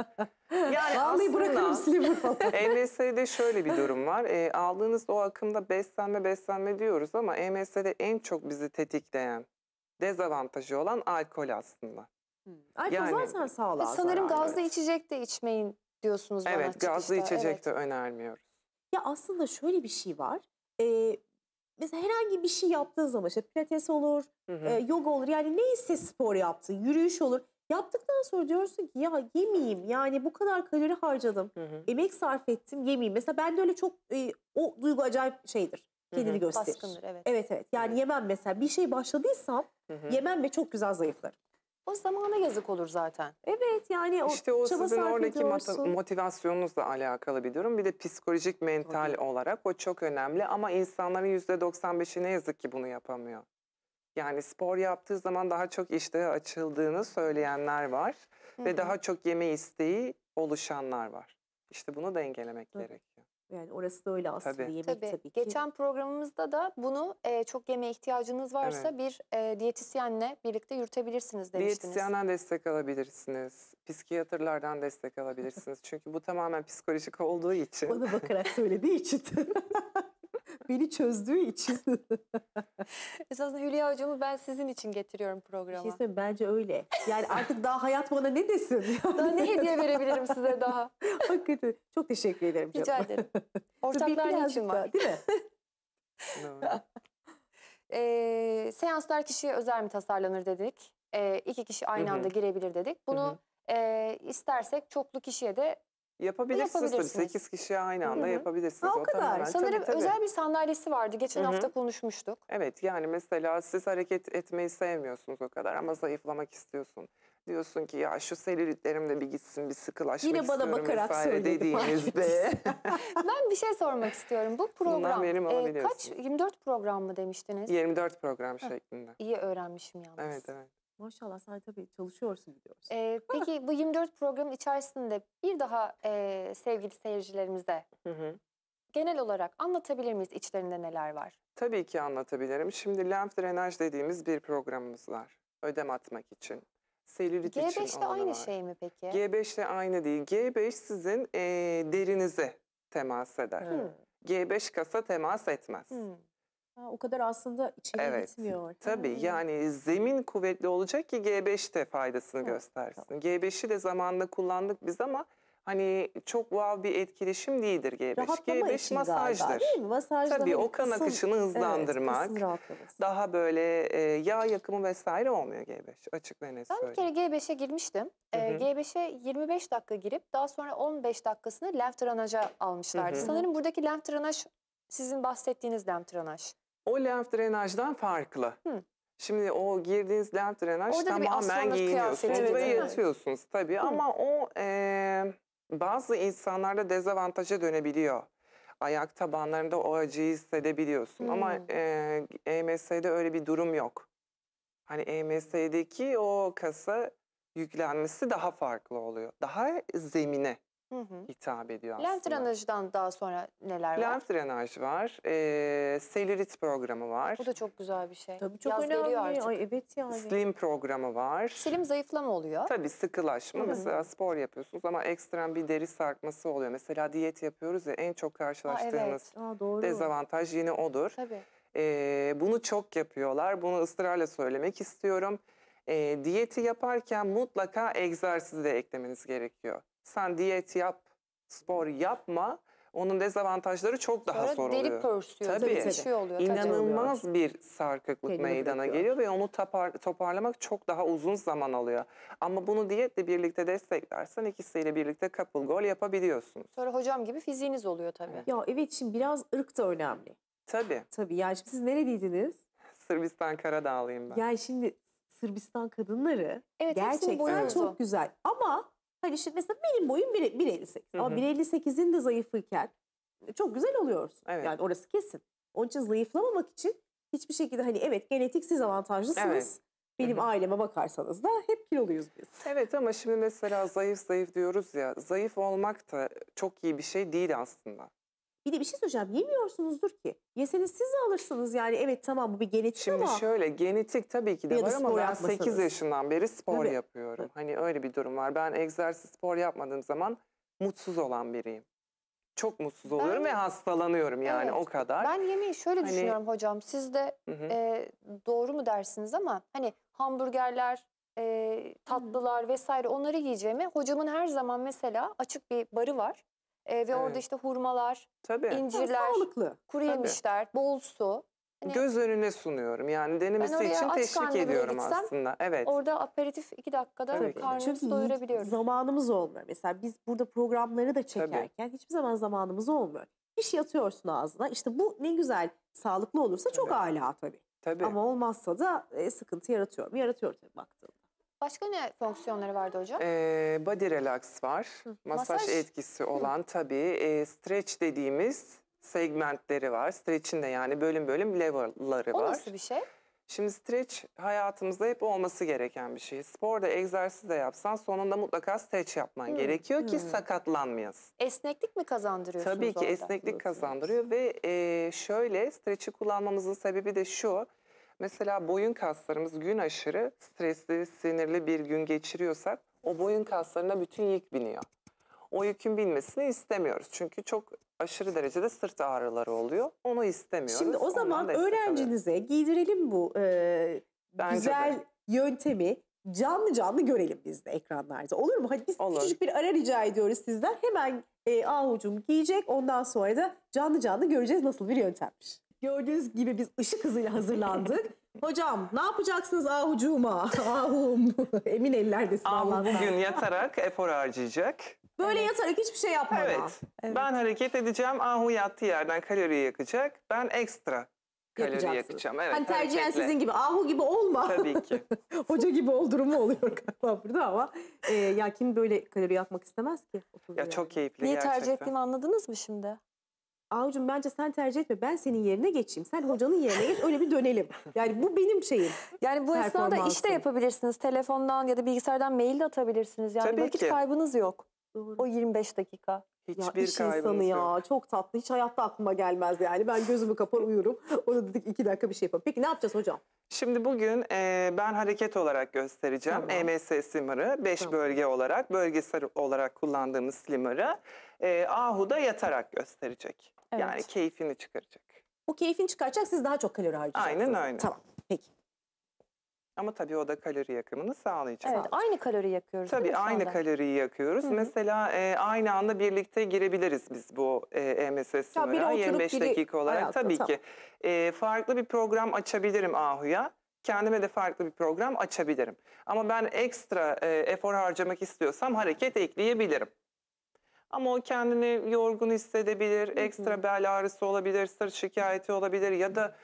yani Vallahi bırakırım silivri EMS'de şöyle bir durum var. E, aldığınız o akımda beslenme beslenme diyoruz ama EMS'de en çok bizi tetikleyen dezavantajı olan alkol aslında. Hmm. Alkol yani, zaten e, sağlığa e, Sanırım zararlı. gazlı içecek de içmeyin diyorsunuz bana Evet çıkışta. gazlı içecek evet. de önermiyoruz. Ya aslında şöyle bir şey var. Ee, mesela herhangi bir şey yaptığın zaman işte pilates olur, hı hı. E, yoga olur yani neyse spor yaptın, yürüyüş olur. Yaptıktan sonra diyorsun ki ya yemeyeyim yani bu kadar kalori harcadım, hı hı. emek sarf ettim yemeyeyim. Mesela ben de öyle çok e, o duygu acayip şeydir kendini gösterir. Baskındır evet. Evet evet yani hı. yemem mesela bir şey başladıysam hı hı. yemem ve çok güzel zayıflarım. O zamana yazık olur zaten. Evet yani o İşte o sizin oradaki mata- motivasyonunuzla alakalı bir durum. Bir de psikolojik, mental olarak o çok önemli. Ama insanların %95'i ne yazık ki bunu yapamıyor. Yani spor yaptığı zaman daha çok iştahı açıldığını söyleyenler var. Ve daha çok yeme isteği oluşanlar var. İşte bunu dengelemek gerekiyor. Yani orası da öyle aslında tabii. yemek tabii. tabii ki. Geçen programımızda da bunu e, çok yeme ihtiyacınız varsa evet. bir e, diyetisyenle birlikte yürütebilirsiniz demiştiniz. Diyetisyenden destek alabilirsiniz. Psikiyatrlardan destek alabilirsiniz. Çünkü bu tamamen psikolojik olduğu için. Bana bakarak söylediği için. beni çözdüğü için. Esasında Hülya hocamı ben sizin için getiriyorum programa. Bir şey bence öyle. Yani artık daha hayat bana ne desin? Yani. Daha ne hediye verebilirim size daha? Hakikaten. Çok teşekkür ederim canım. ederim. Ortaklar için var. değil mi? e, seanslar kişiye özel mi tasarlanır dedik. E, iki kişi aynı Hı -hı. anda girebilir dedik. Bunu e, istersek çoklu kişiye de Yapabilirsiniz, Yapabilirsiniz. 8 kişiye aynı anda Hı -hı. yapabilirsiniz. Ha, o, o kadar. Sanırım tabii, tabii. özel bir sandalyesi vardı. Geçen Hı -hı. hafta konuşmuştuk. Evet yani mesela siz hareket etmeyi sevmiyorsunuz o kadar ama zayıflamak istiyorsun. Diyorsun ki ya şu selülitlerim de bir gitsin bir sıkılaşmak Yine bana bakarak Dediğinizde. ben bir şey sormak istiyorum. Bu program benim e, kaç 24 program mı demiştiniz? 24 program Hı. şeklinde. İyi öğrenmişim yalnız. Evet evet. Maşallah sen tabii çalışıyorsun diyorsun. Ee, peki bu 24 program içerisinde bir daha e, sevgili seyircilerimize hı hı. genel olarak anlatabilir miyiz içlerinde neler var? Tabii ki anlatabilirim. Şimdi lenf drenaj dediğimiz bir programımız var. Ödem atmak için. Selülit G5 için. g aynı var. şey mi peki? g 5 de aynı değil. G5 sizin e, derinize temas eder. Hı. G5 kasa temas etmez. Hı o kadar aslında içeri evet. gitmiyor. Tabii ha. yani zemin kuvvetli olacak ki g 5 de faydasını ha. göstersin. Tamam. G5'i de zamanında kullandık biz ama hani çok wow bir etkileşim değildir G5. Rahatlama G5 masajdır. Galiba, değil Tabii o hani kan kısım, akışını hızlandırmak. Evet, daha böyle e, yağ yakımı vesaire olmuyor G5. Açık ve net Ben bir kere G5'e girmiştim. Hı G5'e 25 dakika girip daha sonra 15 dakikasını lenf drenaja almışlardı. Hı -hı. Sanırım buradaki lenf drenaj sizin bahsettiğiniz lenf drenaj. O lenf drenajdan farklı. Hı. Şimdi o girdiğiniz lenf drenaj Orada tamamen giyiniyorsunuz ve yatıyorsunuz tabii. Hı. Ama o e, bazı insanlarda dezavantaja dönebiliyor. Ayak tabanlarında o acıyı hissedebiliyorsun. Hı. Ama hmm. e, EMS'de öyle bir durum yok. Hani EMS'deki o kasa yüklenmesi daha farklı oluyor. Daha zemine Hı hı. hitap ediyor aslında. Lenf drenajdan daha sonra neler var? Lenf drenaj var. E, selirit programı var. Bu da çok güzel bir şey. Tabii çok Yaz önemli. geliyor artık. Ay, evet yani. Slim programı var. Slim zayıflama oluyor. Tabii sıkılaşma. Hı hı. Mesela spor yapıyorsunuz ama ekstrem bir deri sarkması oluyor. Mesela diyet yapıyoruz ya en çok karşılaştığımız Aa, evet. Aa, doğru. dezavantaj yine odur. Tabii. E, bunu çok yapıyorlar. Bunu ısrarla söylemek istiyorum. E, diyeti yaparken mutlaka egzersizi de eklemeniz gerekiyor. Sen diyet yap, spor yapma. Onun dezavantajları çok daha Sonra zor oluyor. Delip pörsüyor. Tabii. tabii. Şey oluyor, İnanılmaz oluyor. bir sarkıklık Kendini meydana bırakıyor. geliyor ve onu topar, toparlamak çok daha uzun zaman alıyor. Ama bunu diyetle birlikte desteklersen ikisiyle birlikte couple goal yapabiliyorsunuz. Sonra hocam gibi fiziğiniz oluyor tabii. Ya evet şimdi biraz ırk da önemli. Tabii. Tabii yani şimdi siz nereliydiniz? Sırbistan Karadağlıyım ben. Yani şimdi Sırbistan kadınları evet, gerçekten çok güzel ama Hani şimdi mesela benim boyum 1.58 ama 1.58'in de zayıflıkken e, çok güzel oluyorsun. Evet. Yani orası kesin. Onun için zayıflamamak için hiçbir şekilde hani evet genetik siz avantajlısınız. Evet. Benim Hı-hı. aileme bakarsanız da hep kiloluyuz biz. Evet ama şimdi mesela zayıf zayıf diyoruz ya. Zayıf olmak da çok iyi bir şey değil aslında. Bir de bir şey söyleyeceğim. Yemiyorsunuzdur ki. Yeseniz siz alırsınız yani. Evet tamam bu bir genetik Şimdi ama. Şimdi şöyle genetik tabii ki de var ama ben 8 yaşından beri spor tabii. yapıyorum. Tabii. Hani öyle bir durum var. Ben egzersiz spor yapmadığım zaman mutsuz olan biriyim. Çok mutsuz oluyorum ben, ve hastalanıyorum yani evet, o kadar. Ben yemeği şöyle hani, düşünüyorum hocam. Siz de hı hı. E, doğru mu dersiniz ama hani hamburgerler, e, tatlılar hı. vesaire onları yiyeceğime hocamın her zaman mesela açık bir barı var. E, ve evet. orada işte hurmalar, Tabii. incirler, yani kuru yemişler, Tabii. bol su. Hani, Göz önüne sunuyorum yani denemesi için teşvik ediyorum gitsem, aslında. Evet. Orada aperatif iki dakikada Tabii karnımızı Çünkü doyurabiliyoruz. Zamanımız olmuyor. Mesela biz burada programları da çekerken Tabii. hiçbir zaman zamanımız olmuyor. Bir şey atıyorsun ağzına. İşte bu ne güzel sağlıklı olursa çok evet. ala tabii. tabii. Ama olmazsa da e, sıkıntı yaratıyor mu? Yaratıyor tabii baktığında. Başka ne fonksiyonları vardı hocam? Ee, body relax var. Hı. Masaj, Masaj etkisi olan Hı. tabii e, stretch dediğimiz segmentleri var. Stretch'in de yani bölüm bölüm level'ları var. O nasıl bir şey? Şimdi stretch hayatımızda hep olması gereken bir şey. Sporda egzersiz de yapsan sonunda mutlaka stretch yapman hmm. gerekiyor ki sakatlanmayasın. Esneklik mi kazandırıyorsunuz? Tabii ki orada? esneklik kazandırıyor ve e, şöyle stretch'i kullanmamızın sebebi de şu. Mesela boyun kaslarımız gün aşırı stresli, sinirli bir gün geçiriyorsak o boyun kaslarına bütün yük biniyor. O yükün binmesini istemiyoruz. Çünkü çok aşırı derecede sırt ağrıları oluyor. Onu istemiyoruz. Şimdi o zaman öğrencinize giydirelim bu e, güzel de. yöntemi. Canlı canlı görelim biz de ekranlarda. Olur mu? Hadi biz Olur. küçücük bir ara rica ediyoruz sizden. Hemen e, ahucum giyecek. Ondan sonra da canlı canlı göreceğiz nasıl bir yöntemmiş. Gördüğünüz gibi biz ışık hızıyla hazırlandık. Hocam ne yapacaksınız ahucuma? Ahum. Emin ellerdesin Ahum bugün yatarak efor harcayacak. Böyle evet. yatarak hiçbir şey yapmadan. Evet. evet. Ben hareket edeceğim. Ahu yattığı yerden kalori yakacak. Ben ekstra kalori yakacağım. Evet, hani tercihen hareketle. sizin gibi ahu gibi olma. Tabii ki. Hoca gibi ol durumu oluyor galiba burada ama e, ya kim böyle kalori yakmak istemez ki? Ya çok keyifli Niye gerçekten. Niye tercih ettiğimi anladınız mı şimdi? Avcım bence sen tercih etme ben senin yerine geçeyim. Sen hocanın yerine geç öyle bir dönelim. Yani bu benim şeyim. Yani bu esnada iş de yapabilirsiniz. Telefondan ya da bilgisayardan mail de atabilirsiniz. Yani Tabii vakit ki. kaybınız yok. Doğru. O 25 dakika. Hiçbir ya iş insanı ya çok tatlı hiç hayatta aklıma gelmez yani ben gözümü kapar uyurum onu dedik iki dakika bir şey yapalım. Peki ne yapacağız hocam? Şimdi bugün e, ben hareket olarak göstereceğim tamam. EMS slimmer'ı 5 tamam. bölge olarak bölgesel olarak kullandığımız slimmer'ı e, da yatarak gösterecek. Evet. Yani keyfini çıkaracak. O keyfini çıkaracak siz daha çok kalori harcayacaksınız. Aynen öyle. Tamam peki. Ama tabii o da kalori yakımını sağlayacak. Evet aynı kalori yakıyoruz. Tabii aynı kaloriyi yakıyoruz. Hı -hı. Mesela e, aynı anda birlikte girebiliriz biz bu e, MSS sınırına 25 biri dakika olarak. Ayakta, tabii tamam. ki e, farklı bir program açabilirim Ahu'ya. Kendime de farklı bir program açabilirim. Ama ben ekstra e, efor harcamak istiyorsam hareket ekleyebilirim. Ama o kendini yorgun hissedebilir, ekstra bel ağrısı olabilir, sırt şikayeti olabilir ya da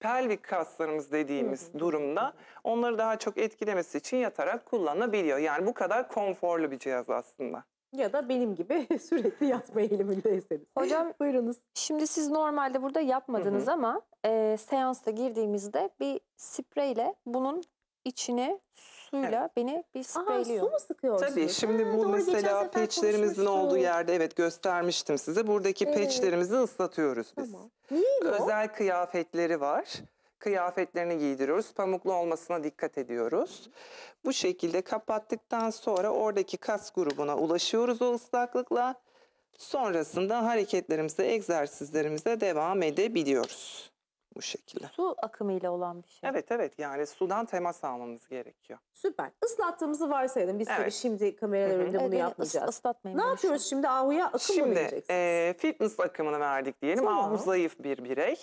pelvik kaslarımız dediğimiz durumda onları daha çok etkilemesi için yatarak kullanabiliyor. Yani bu kadar konforlu bir cihaz aslında. Ya da benim gibi sürekli yatma eğilimindeyseniz. Hocam buyurunuz. Şimdi siz normalde burada yapmadınız Hı -hı. ama e, seansta girdiğimizde bir spreyle bunun içini suyla evet. beni bir spreyliyor. Aha su mu sıkıyorsunuz? Tabii şimdi ha, bu doğru, mesela peçlerimizin olduğu yerde evet göstermiştim size. Buradaki evet. peçlerimizi ıslatıyoruz biz. Tamam. Niye Özel o? kıyafetleri var. Kıyafetlerini giydiriyoruz. Pamuklu olmasına dikkat ediyoruz. Bu şekilde kapattıktan sonra oradaki kas grubuna ulaşıyoruz o ıslaklıkla. Sonrasında hareketlerimize, egzersizlerimize devam edebiliyoruz bu şekilde. Su akımıyla olan bir şey. Evet evet yani sudan temas almamız gerekiyor. Süper. Islattığımızı varsayalım. Biz evet. şimdi kameralar önünde bunu evet, yapmayacağız. Islatmayın. Ne yapıyoruz şimdi? Ahu'ya akım şimdi, mı vereceksiniz? Şimdi fitness akımını verdik diyelim. Tamam. Ahu zayıf bir birey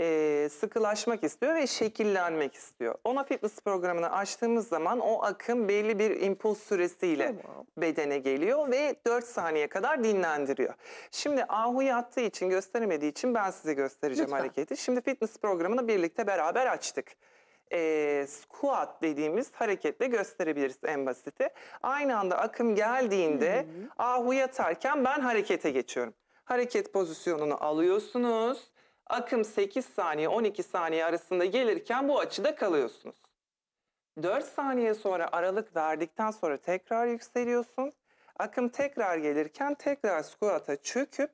e, sıkılaşmak istiyor ve şekillenmek istiyor. Ona fitness programını açtığımız zaman o akım belli bir impuls süresiyle tamam. bedene geliyor ve 4 saniye kadar dinlendiriyor. Şimdi Ahu yattığı için gösteremediği için ben size göstereceğim Lütfen. hareketi. Şimdi fitness programını birlikte beraber açtık e, squat dediğimiz hareketle gösterebiliriz en basiti. Aynı anda akım geldiğinde hı hı. ahu yatarken ben harekete geçiyorum. Hareket pozisyonunu alıyorsunuz akım 8 saniye 12 saniye arasında gelirken bu açıda kalıyorsunuz. 4 saniye sonra aralık verdikten sonra tekrar yükseliyorsun. Akım tekrar gelirken tekrar squat'a çöküp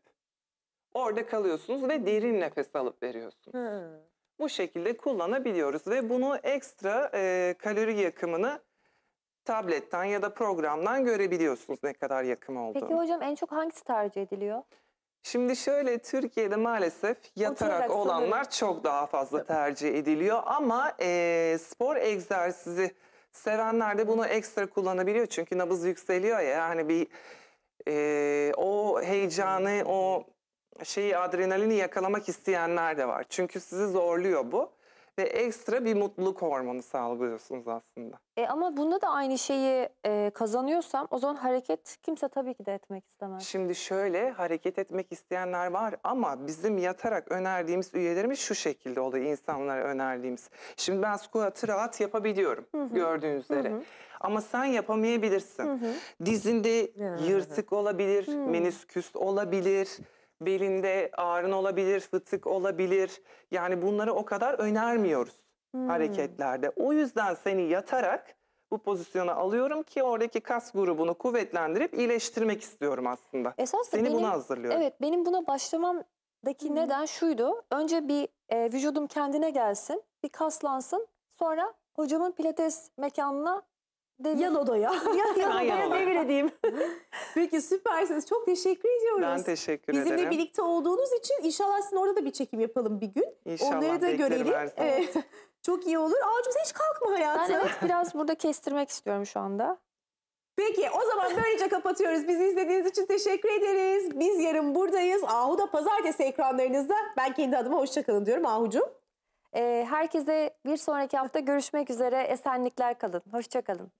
orada kalıyorsunuz ve derin nefes alıp veriyorsunuz. Hmm. Bu şekilde kullanabiliyoruz ve bunu ekstra e, kalori yakımını tabletten ya da programdan görebiliyorsunuz ne kadar yakım olduğunu. Peki hocam en çok hangisi tercih ediliyor? Şimdi şöyle Türkiye'de maalesef yatarak olanlar çok daha fazla tercih ediliyor ama e, spor egzersizi sevenler de bunu ekstra kullanabiliyor çünkü nabız yükseliyor ya hani bir e, o heyecanı o şeyi adrenalini yakalamak isteyenler de var çünkü sizi zorluyor bu ve ekstra bir mutluluk hormonu sağlıyorsunuz aslında. E ama bunda da aynı şeyi e, kazanıyorsam o zaman hareket kimse tabii ki de etmek istemez. Şimdi şöyle hareket etmek isteyenler var ama bizim yatarak önerdiğimiz üyelerimiz şu şekilde oluyor insanlara önerdiğimiz. Şimdi ben squat'ı rahat yapabiliyorum hı hı. gördüğünüz üzere. Hı hı. Ama sen yapamayabilirsin. Hı hı. Dizinde hı hı. yırtık olabilir, hı. menüsküs olabilir belinde ağrın olabilir, fıtık olabilir. Yani bunları o kadar önermiyoruz hmm. hareketlerde. O yüzden seni yatarak bu pozisyona alıyorum ki oradaki kas grubunu kuvvetlendirip iyileştirmek istiyorum aslında. Esas Seni benim, buna hazırlıyorum. Evet benim buna başlamamdaki hmm. neden şuydu. Önce bir e, vücudum kendine gelsin, bir kaslansın. Sonra hocamın pilates mekanına Devir. Yan odaya. Yan, yan odaya devredeyim. Peki süpersiniz. Çok teşekkür ediyoruz. Ben teşekkür Bizimle ederim. Bizimle birlikte olduğunuz için inşallah sizin orada da bir çekim yapalım bir gün. İnşallah. Onları da görelim. Evet. Çok iyi olur. Ağacım sen hiç kalkma hayatım. Ben evet biraz burada kestirmek istiyorum şu anda. Peki o zaman böylece kapatıyoruz. Bizi izlediğiniz için teşekkür ederiz. Biz yarın buradayız. Ahu da pazartesi ekranlarınızda. Ben kendi adıma hoşçakalın diyorum Ahu'cum. Ee, herkese bir sonraki hafta görüşmek üzere. Esenlikler kalın. Hoşçakalın.